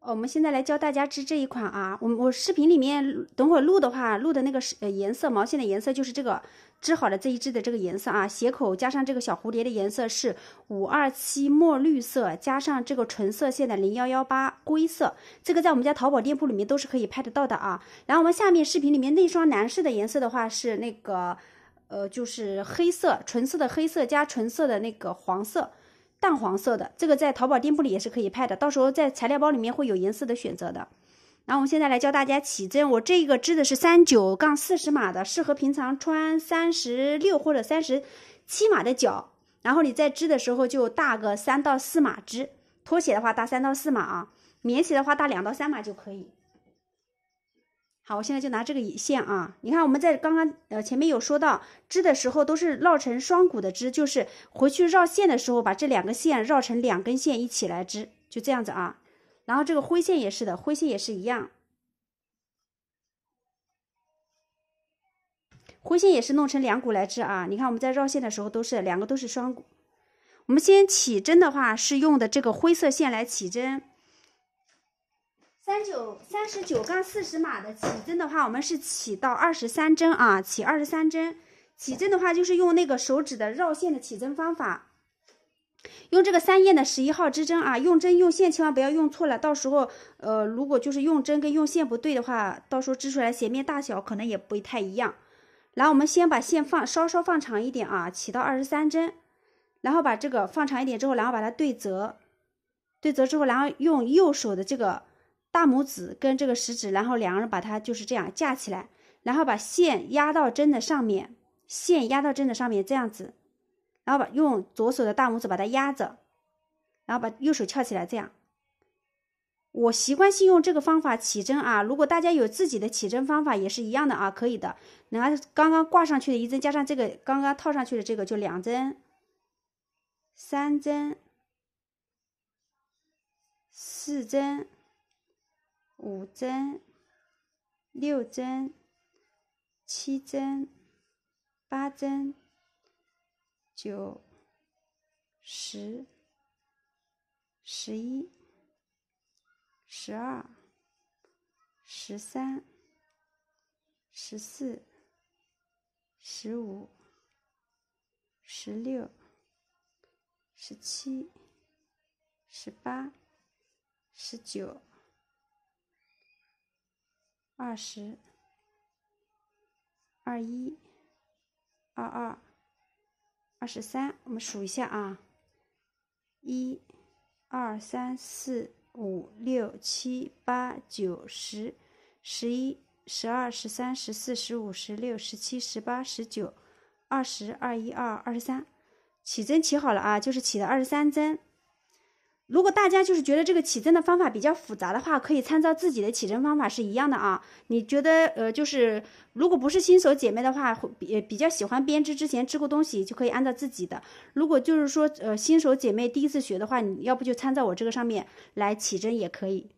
我们现在来教大家织这一款啊。我我视频里面等会儿录的话，录的那个是呃颜色，毛线的颜色就是这个织好的这一只的这个颜色啊。鞋口加上这个小蝴蝶的颜色是五二七墨绿色，加上这个纯色线的零幺幺八灰色。这个在我们家淘宝店铺里面都是可以拍得到的啊。然后我们下面视频里面那双男士的颜色的话是那个呃就是黑色，纯色的黑色加纯色的那个黄色。淡黄色的这个在淘宝店铺里也是可以拍的，到时候在材料包里面会有颜色的选择的。然后我们现在来教大家起针，我这个织的是三九杠四十码的，适合平常穿三十六或者三十七码的脚。然后你在织的时候就大个三到四码织，拖鞋的话大三到四码啊，棉鞋的话大两到三码就可以。好，我现在就拿这个线啊，你看我们在刚刚呃前面有说到织的时候都是绕成双股的织，就是回去绕线的时候把这两个线绕成两根线一起来织，就这样子啊。然后这个灰线也是的，灰线也是一样，灰线也是弄成两股来织啊。你看我们在绕线的时候都是两个都是双股，我们先起针的话是用的这个灰色线来起针。三九三十九杠四十码的起针的话，我们是起到二十三针啊，起二十三针。起针的话就是用那个手指的绕线的起针方法，用这个三燕的十一号织针啊，用针用线千万不要用错了。到时候呃，如果就是用针跟用线不对的话，到时候织出来斜面大小可能也不太一样。然后我们先把线放稍稍放长一点啊，起到二十三针，然后把这个放长一点之后，然后把它对折，对折之后，然后用右手的这个。大拇指跟这个食指，然后两个人把它就是这样架起来，然后把线压到针的上面，线压到针的上面这样子，然后把用左手的大拇指把它压着，然后把右手翘起来这样。我习惯性用这个方法起针啊，如果大家有自己的起针方法也是一样的啊，可以的。拿刚刚挂上去的一针，加上这个刚刚套上去的这个，就两针、三针、四针。五针、六针、七针、八针、九、十、十一、十二、十三、十四、十五、十六、十七、十八、十九。二十，二一，二二，二十三。我们数一下啊，一，二，三，四，五，六，七，八，九，十，十一，十二，十三，十四，十五，十六，十七，十八，十九，二十二一，二二十三。起针起好了啊，就是起的二十三针。如果大家就是觉得这个起针的方法比较复杂的话，可以参照自己的起针方法是一样的啊。你觉得呃，就是如果不是新手姐妹的话，比比较喜欢编织，之前织过东西，就可以按照自己的。如果就是说呃新手姐妹第一次学的话，你要不就参照我这个上面来起针也可以。